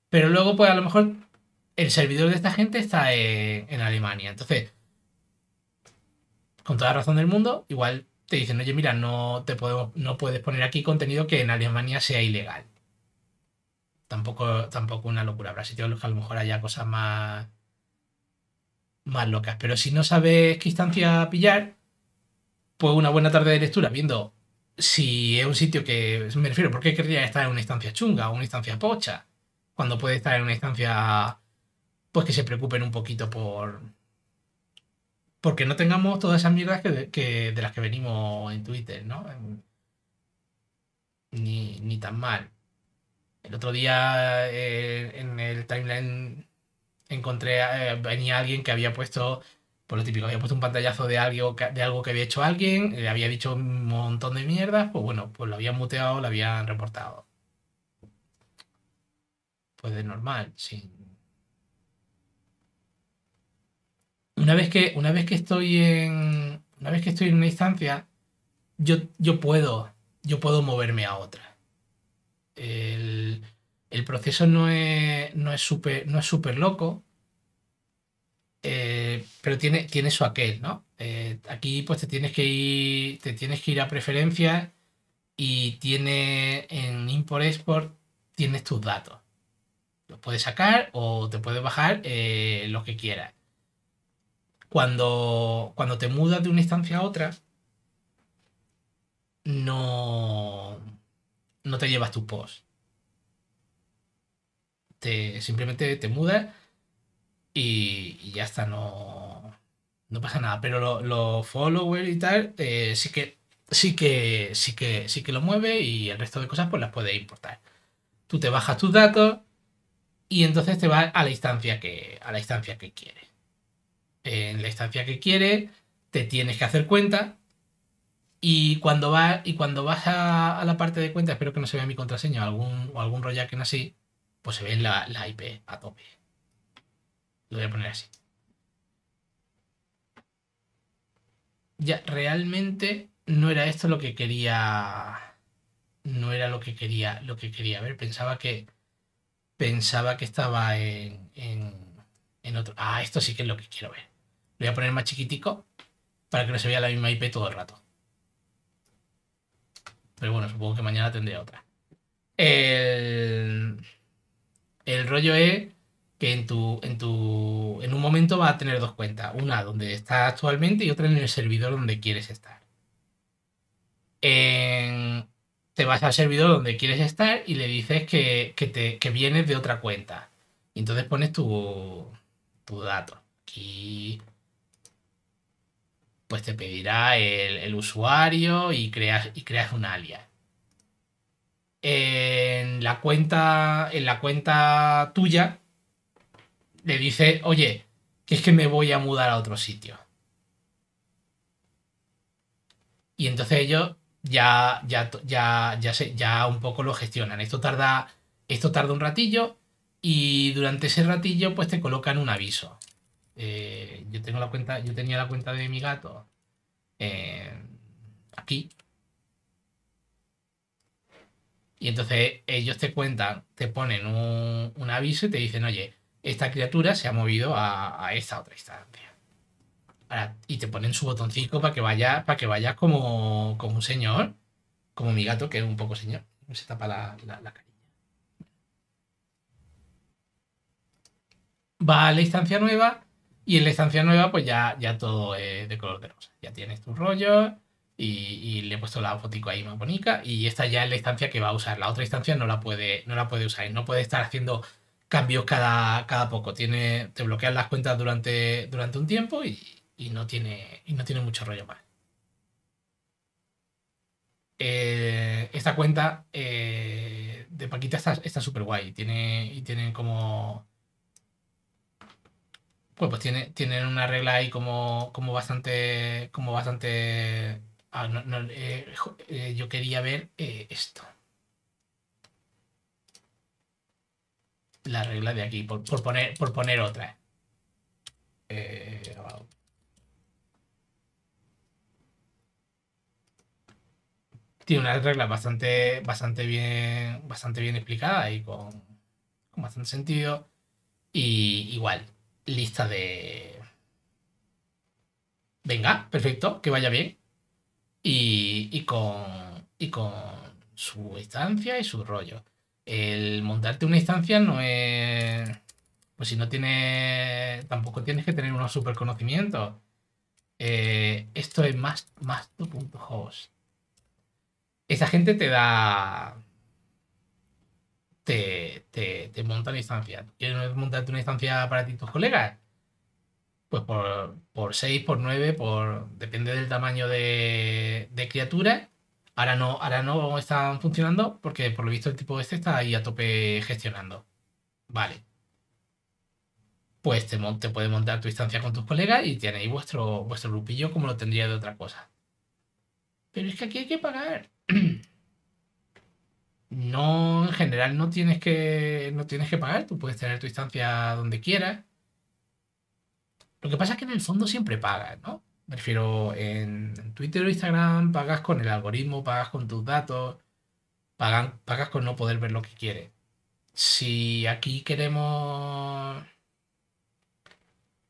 Pero luego, pues a lo mejor el servidor de esta gente está en, Alemania. Entonces, con toda razón del mundo, igual te dicen, oye, mira, no te podemos, no puedes poner aquí contenido que en Alemania sea ilegal tampoco, tampoco una locura. Habrá sitios que a lo mejor haya cosas más, más locas. Pero si no sabes qué instancia pillar, pues una buena tarde de lectura viendo si es un sitio que, me refiero, ¿por qué querría estar en una instancia chunga o una instancia pocha? Cuando puede estar en una instancia, pues que se preocupen un poquito por... Porque no tengamos todas esas mierdas que de, las que venimos en Twitter, ¿no? Ni, ni tan mal. El otro día eh, en el timeline encontré, eh, venía alguien que había puesto, por lo típico, había puesto un pantallazo de algo, de algo que había hecho alguien, le había dicho un montón de mierdas, pues bueno, pues lo habían muteado, lo habían reportado. Pues de normal, sí. una vez que, una vez que estoy en. Una vez que estoy en una instancia, yo, yo puedo. Yo puedo moverme a otra el, proceso no es no es súper no es super loco, eh, pero tiene, tiene su aquel, ¿no? Eh, aquí pues te tienes que ir, te tienes que ir a preferencias y tiene en import-export tienes tus datos. Los puedes sacar o te puedes bajar eh, lo que quieras. Cuando, cuando te mudas de una instancia a otra, no, no te llevas tu post. Te, simplemente te mudas y, ya está, no, no pasa nada. Pero los lo followers y tal, eh, sí que sí que sí que sí que lo mueve y el resto de cosas pues las puedes importar. Tú te bajas tus datos y entonces te vas a la instancia que a la instancia que quieres. En la instancia que quieres te tienes que hacer cuenta y cuando, va, y cuando vas a, la parte de cuenta, espero que no se vea mi contraseña o algún, o algún no así, pues se ve la, la IP a tope. Lo voy a poner así. Ya, realmente no era esto lo que quería. No era lo que quería, lo que quería ver. Pensaba que. Pensaba que estaba en, en, en otro. Ah, esto sí que es lo que quiero ver. Lo voy a poner más chiquitico para que no se vea la misma IP todo el rato. Pero bueno, supongo que mañana tendré otra. El, rollo es que en tu, en en un momento vas a tener dos cuentas. Una donde estás actualmente y otra en el servidor donde quieres estar. te vas al servidor donde quieres estar y le dices que, te, que vienes de otra cuenta. Y entonces pones tu, tu dato. Aquí pues te pedirá el, usuario y creas, y creas un alias. En la cuenta, en la cuenta tuya, le dice, oye, que es que me voy a mudar a otro sitio. Y entonces ellos ya, ya, ya, ya, se, ya un poco lo gestionan. Esto tarda, esto tarda un ratillo y durante ese ratillo pues te colocan un aviso. Eh, yo tengo la cuenta, yo tenía la cuenta de mi gato eh, aquí. Y entonces ellos te cuentan, te ponen un, aviso y te dicen, oye, esta criatura se ha movido a, esta otra instancia. y te ponen su botoncito para que vaya, para que vayas como, un señor, como mi gato, que es un poco señor. Se tapa la, la, la Va a la instancia nueva y en la instancia nueva, pues ya, ya todo es de color de rosa. Ya tienes tu rollo y, le he puesto la fotico ahí más bonita. Y esta ya es la instancia que va a usar. La otra instancia no la puede, no la puede usar. no puede estar haciendo cambios cada, cada poco. Tiene, te bloquean las cuentas durante, durante un tiempo y, no tiene, y no tiene mucho rollo más. Eh, esta cuenta eh, de Paquita está súper guay. Tiene, y tienen como pues, pues tiene, tienen una regla ahí como, como bastante. Como bastante. Ah, eh, eh, yo quería ver eh, esto. La regla de aquí, por, poner, por poner otra. Tiene una regla bastante, bastante bien. Bastante bien explicada y con bastante sentido. Y igual, lista de... Venga, perfecto, que vaya bien. Y, con, y con su instancia y su rollo. El montarte una instancia no es... Pues si no tiene Tampoco tienes que tener unos super conocimientos. Eh, esto es más, más tu punto Esa gente te da te, te, monta una instancia. ¿Quieres montarte una instancia para ti y tus colegas? Pues por, 6, por 9, por, depende del tamaño de, de criatura. Ahora no, ahora no están funcionando porque por lo visto el tipo este está ahí a tope gestionando. Vale. Pues te, te puedes montar tu instancia con tus colegas y tenéis vuestro, vuestro grupillo como lo tendría de otra cosa. Pero es que aquí hay que pagar. no, en general no tienes que, no tienes que pagar, tú puedes tener tu instancia donde quieras. Lo que pasa es que en el fondo siempre pagas, ¿no? Me refiero, en, Twitter o Instagram pagas con el algoritmo, pagas con tus datos, pagan, pagas con no poder ver lo que quieres. Si aquí queremos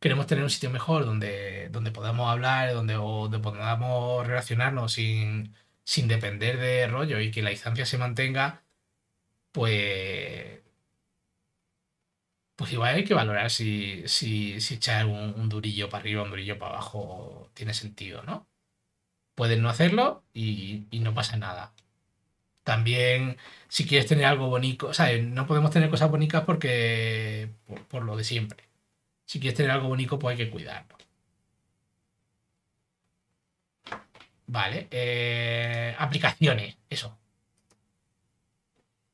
queremos tener un sitio mejor donde, donde podamos hablar, donde, donde podamos relacionarnos sin, sin depender de rollo y que la distancia se mantenga, pues. Pues igual hay que valorar si, si, echar un, durillo para arriba, un durillo para abajo tiene sentido, ¿no? Puedes no hacerlo y, no pasa nada. También, si quieres tener algo bonito, o sea, no podemos tener cosas bonitas porque. por, por lo de siempre. Si quieres tener algo bonito, pues hay que cuidarlo. Vale, eh, aplicaciones, eso.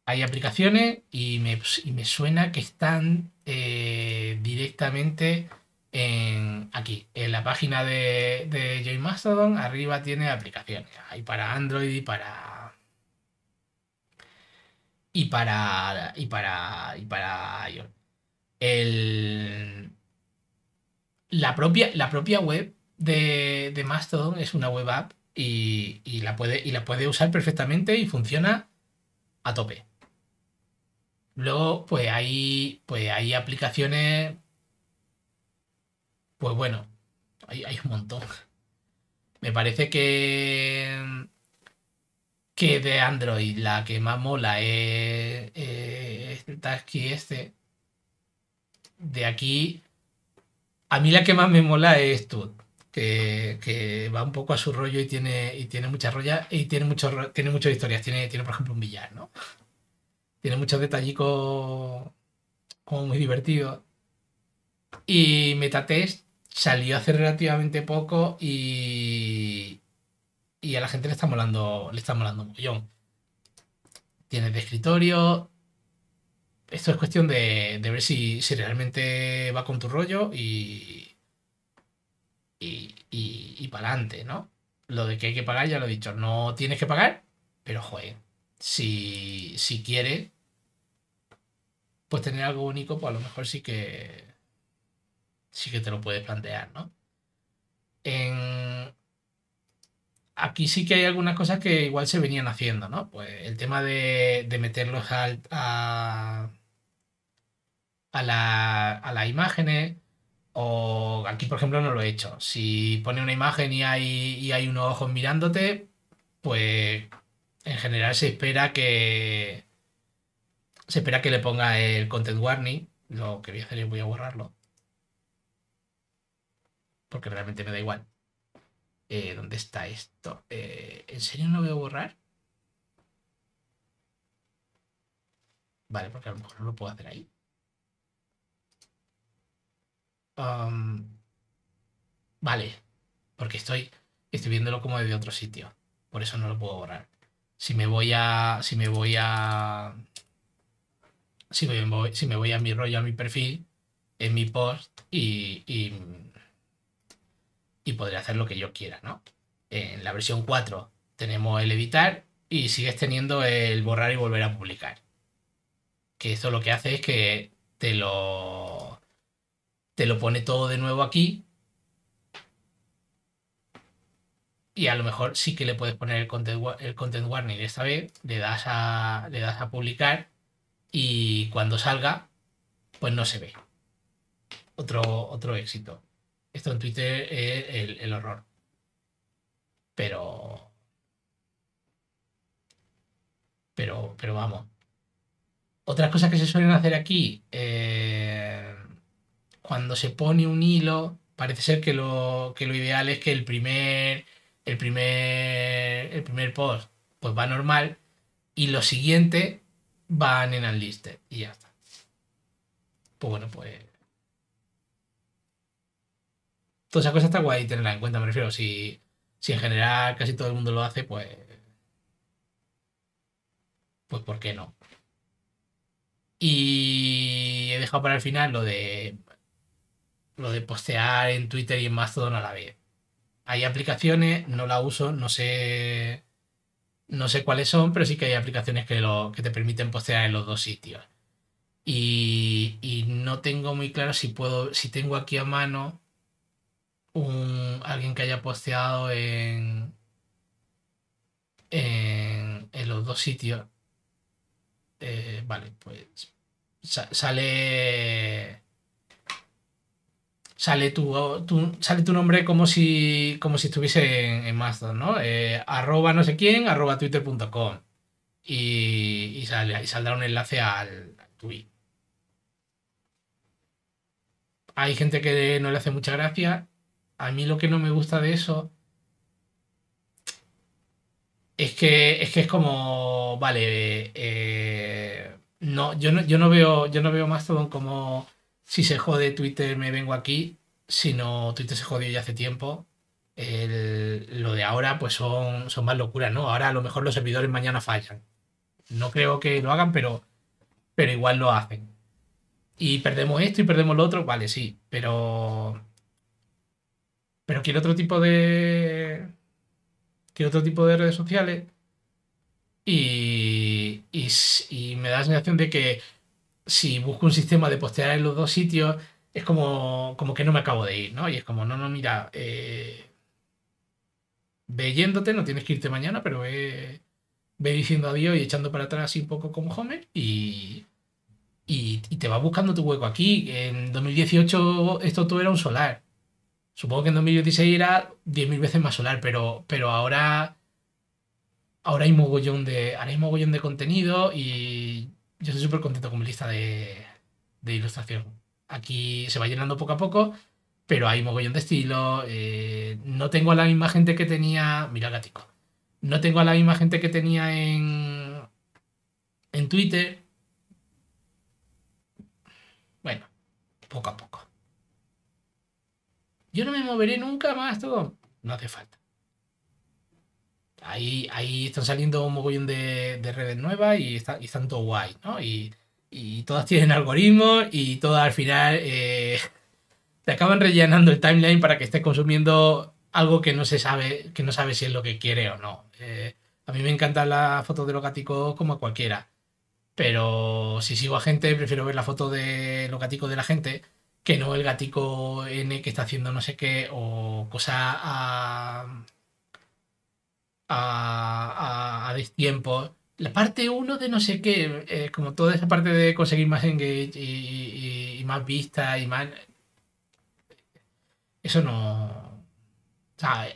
Hay aplicaciones y me, y me suena que están eh, directamente en, aquí, en la página de, de Mastodon. Arriba tiene aplicaciones. Hay para Android y para. Y para. Y para. Y para El, la, propia, la propia web de, de Mastodon es una web app y, la puede, y la puede usar perfectamente y funciona a tope. Luego, pues hay, pues hay aplicaciones, pues bueno, hay, un montón. Me parece que, que de Android la que más mola es, Tasky este. De aquí, a mí la que más me mola es esto que, va un poco a su rollo y tiene, y tiene mucha y tiene, tiene muchas historias. Tiene, tiene, por ejemplo, un billar, ¿no? Tiene muchos detallicos como muy divertidos. Y Metatest salió hace relativamente poco y, y a la gente le está molando, le está molando un montón. Tiene de escritorio. Esto es cuestión de, de ver si, si realmente va con tu rollo y, y, y, para adelante, ¿no? Lo de que hay que pagar, ya lo he dicho, no tienes que pagar, pero joder, si, si quieres, pues tener algo único, pues a lo mejor sí que sí que te lo puedes plantear, ¿no? Aquí sí que hay algunas cosas que igual se venían haciendo, ¿no? Pues el tema de, de meterlos a, la, a las imágenes, o aquí, por ejemplo, no lo he hecho. Si pone una imagen y hay, y hay unos ojos mirándote, pues en general se espera que. Se espera que le ponga el content warning. Lo que voy a hacer es voy a borrarlo. Porque realmente me da igual. Eh, ¿Dónde está esto? Eh, ¿En serio no voy a borrar? Vale, porque a lo mejor no lo puedo hacer ahí vale, porque estoy, estoy viéndolo como desde otro sitio. Por eso no lo puedo borrar. Si me voy a. Si me voy a. Si me voy, si me voy a mi rollo, a mi perfil, en mi post y, y, y, podré hacer lo que yo quiera, ¿no? En la versión 4 tenemos el editar y sigues teniendo el borrar y volver a publicar. Que esto lo que hace es que te lo lo pone todo de nuevo aquí. Y a lo mejor sí que le puedes poner el content, el content warning esta vez, le das, a, le das a publicar y cuando salga, pues no se ve. Otro, otro éxito. Esto en Twitter es el, horror. Pero pero, pero vamos. Otras cosas que se suelen hacer aquí, eh, cuando se pone un hilo, parece ser que lo, ideal es que el primer, el primer, el primer post pues va normal y lo siguiente van en unlisted y ya está. Pues bueno, pues... Toda esa cosa está guay tenerla en cuenta, me refiero. si en general casi todo el mundo lo hace, pues... Pues ¿por qué no? Y he dejado para el final lo de lo de postear en Twitter y en Mastodon a la vez. Hay aplicaciones, no la uso, no sé, no sé cuáles son, pero sí que hay aplicaciones que, lo, que te permiten postear en los dos sitios. Y, no tengo muy claro si puedo, si tengo aquí a mano un, alguien que haya posteado en, en, los dos sitios. Eh, vale, pues sale sale tu, tu, sale tu nombre como si, como si estuviese en, Mastodon, ¿no? Eh, arroba no sé quién, arroba twitter.com. Y, sale, y saldrá un enlace al, tweet. Hay gente que no le hace mucha gracia. A mí lo que no me gusta de eso es que es, como, vale, eh, no, yo yo no veo, yo no veo Mastodon como si se jode Twitter me vengo aquí, si no Twitter se jodió ya hace tiempo. lo de ahora pues son, son más locuras, ¿no? Ahora a lo mejor los servidores mañana fallan. No creo que lo hagan, pero, pero igual lo hacen. Y perdemos esto y perdemos lo otro, vale, sí, pero... Pero quiero otro tipo de... Quiero otro tipo de redes sociales. Y, y, y me da la sensación de que si busco un sistema de postear en los dos sitios, es como, como que no me acabo de ir, ¿no? Y es como, no, no, mira, eh, ve yéndote, no tienes que irte mañana, pero ve, ve diciendo adiós y echando para atrás así un poco como Homer y, y, te va buscando tu hueco aquí. En 2018 esto todo era un solar. Supongo que en 2016 era 10.000 veces más solar, pero, pero ahora, ahora, hay mogollón de, ahora hay mogollón de contenido y yo estoy súper contento con mi lista de, ilustración. Aquí se va llenando poco a poco, pero hay mogollón de estilo. Eh, no tengo a la misma gente que tenía. Mira, gatico. No tengo a la misma gente que tenía en. en Twitter. Bueno, poco a poco. Yo no me moveré nunca más, todo. No hace falta ahí, están saliendo un mogollón de, redes nuevas y, está, y están todo guay, ¿no? Y, todas tienen algoritmos y todas al final eh, te acaban rellenando el timeline para que estés consumiendo algo que no se sabe, que no sabe si es lo que quiere o no. Eh, a mí me encantan las fotos de los gaticos como a cualquiera. Pero si sigo a gente, prefiero ver la foto de los gaticos de la gente que no el gatico N que está haciendo no sé qué o cosa a, ah, a, a, a destiempo. La parte 1 de no sé qué, eh, como toda esa parte de conseguir más engage y, más vista y más. Eso no. O sea,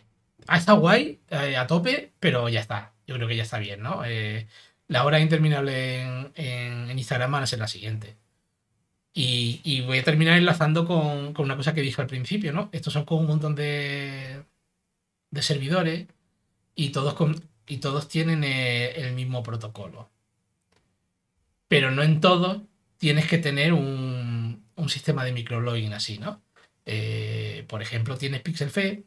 ha estado guay, eh, a tope, pero ya está. Yo creo que ya está bien, ¿no? Eh, la hora interminable en, Instagram van a ser la siguiente. Y, voy a terminar enlazando con, con, una cosa que dijo al principio, ¿no? Estos son con un montón de, de servidores y todos, con, y todos tienen eh, el mismo protocolo. Pero no en todos tienes que tener un, un sistema de micrologin así, ¿no? Eh, por ejemplo, tienes PixelFed,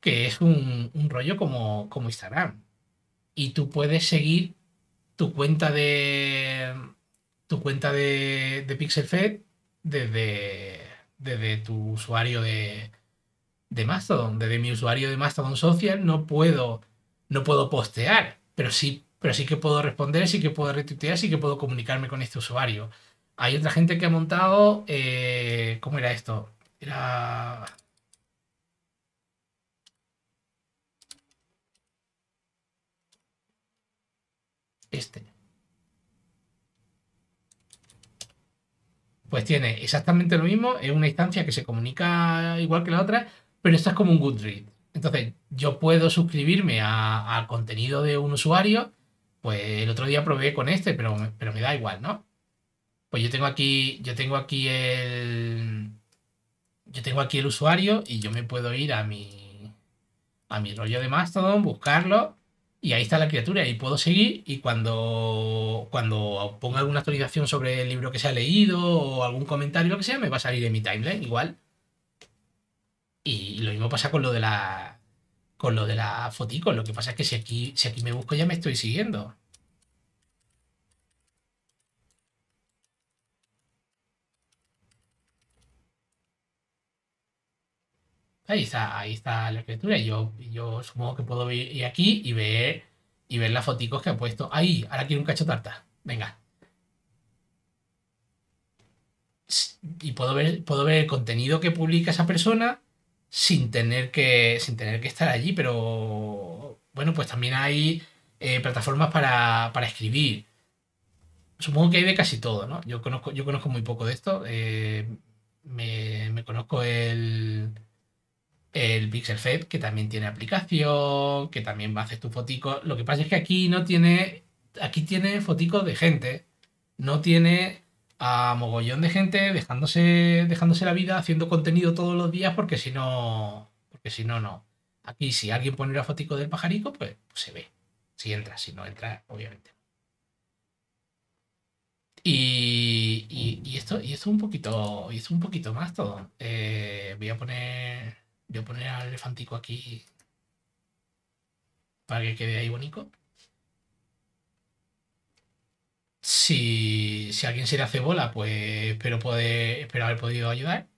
que es un, rollo como, como, Instagram. Y tú puedes seguir tu cuenta de tu cuenta de, de PixelFed desde, desde tu usuario de, de Mastodon. Desde mi usuario de Mastodon Social no puedo, no puedo postear, pero sí, pero sí que puedo responder, sí que puedo retuitear, sí que puedo comunicarme con este usuario. Hay otra gente que ha montado, eh, ¿cómo era esto? Era... Este. Pues tiene exactamente lo mismo, es una instancia que se comunica igual que la otra, pero esto es como un read. Entonces, yo puedo suscribirme a, contenido de un usuario, pues el otro día probé con este, pero, pero me da igual, ¿no? Pues yo tengo aquí, yo tengo aquí el. Yo tengo aquí el usuario y yo me puedo ir a mi. a mi rollo de Mastodon, buscarlo. Y ahí está la criatura, y puedo seguir. Y cuando, cuando ponga alguna actualización sobre el libro que se ha leído o algún comentario, lo que sea, me va a salir en mi timeline igual. Y lo mismo pasa con lo de la con lo de la fotico. Lo que pasa es que si aquí, si aquí me busco ya me estoy siguiendo. Ahí está, ahí está la criatura. Yo, yo supongo que puedo ir aquí y ver, y ver las foticos que ha puesto. Ahí, ahora quiero un cacho tarta. Venga. Y puedo ver, puedo ver el contenido que publica esa persona sin tener que, sin tener que estar allí, pero bueno, pues también hay eh, plataformas para, para, escribir. Supongo que hay de casi todo, ¿no? Yo conozco, yo conozco muy poco de esto. Eh, me, conozco el, el Pixel Fed, que también tiene aplicación, que también va a hacer tus fotico. Lo que pasa es que aquí no tiene. Aquí tiene foticos de gente. No tiene a mogollón de gente dejándose, dejándose la vida, haciendo contenido todos los días, porque si no, porque si no, no. Aquí, si alguien pone la fotico del pajarico, pues, pues se ve. Si entra, si no entra, obviamente. Y, y, esto, y esto un poquito, y esto un poquito más todo. Eh, voy a poner. Voy a poner al elefantico aquí. Para que quede ahí bonito. Si, si alguien se le hace bola, pues espero, poder, haber podido ayudar.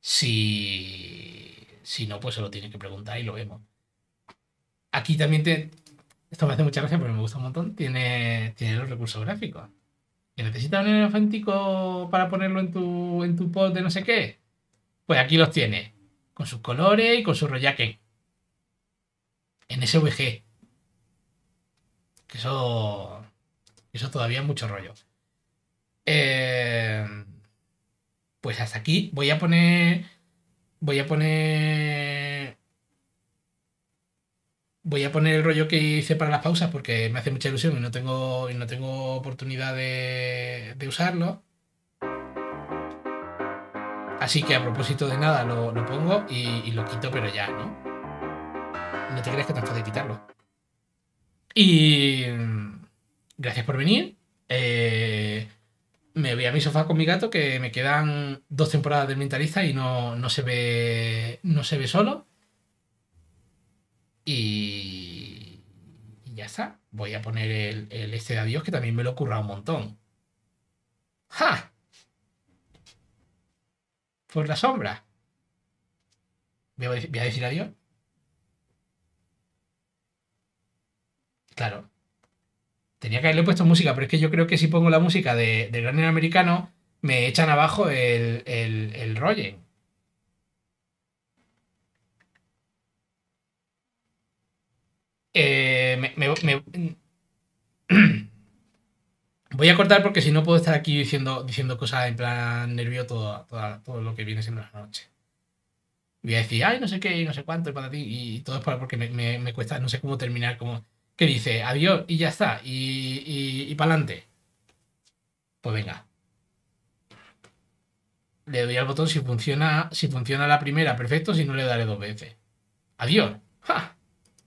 Si, si no, pues se lo tiene que preguntar y lo vemos. Aquí también te... Esto me hace mucha gracia porque me gusta un montón. Tiene, tiene los recursos gráficos. ¿Que necesitas un auténtico para ponerlo en tu, en tu pod de no sé qué? Pues aquí los tiene. Con sus colores y con su rollaque. En SVG. Que eso eso todavía es mucho rollo. Eh, pues hasta aquí. Voy a poner. Voy a poner. Voy a poner el rollo que hice para las pausas porque me hace mucha ilusión y no tengo, no tengo oportunidad de, usarlo. Así que a propósito de nada lo, pongo y, y, lo quito, pero ya, ¿no? No te creas que tan fácil quitarlo. Y gracias por venir. Eh, me voy a mi sofá con mi gato, que me quedan dos temporadas del mentalista y no, se ve. No se ve solo. Y. ya está. Voy a poner el, este de adiós, que también me lo ocurra un montón. ¡Ja! Por la sombra. voy a decir adiós. Claro, Tenía que haberle puesto música, pero es que yo creo que si pongo la música del de Gran Americano, me echan abajo el, el, eh, voy a cortar porque si no puedo estar aquí diciendo, diciendo cosas en plan nervio todo, todo, lo que viene siendo la noche. Voy a decir, ay, no sé qué, no sé cuánto, y, para ti", y todo es porque me, cuesta, no sé cómo terminar, como que dice adiós y ya está, y, y, para adelante. Pues venga. Le doy al botón si funciona, si funciona la primera, perfecto, si no le daré dos veces. Adiós.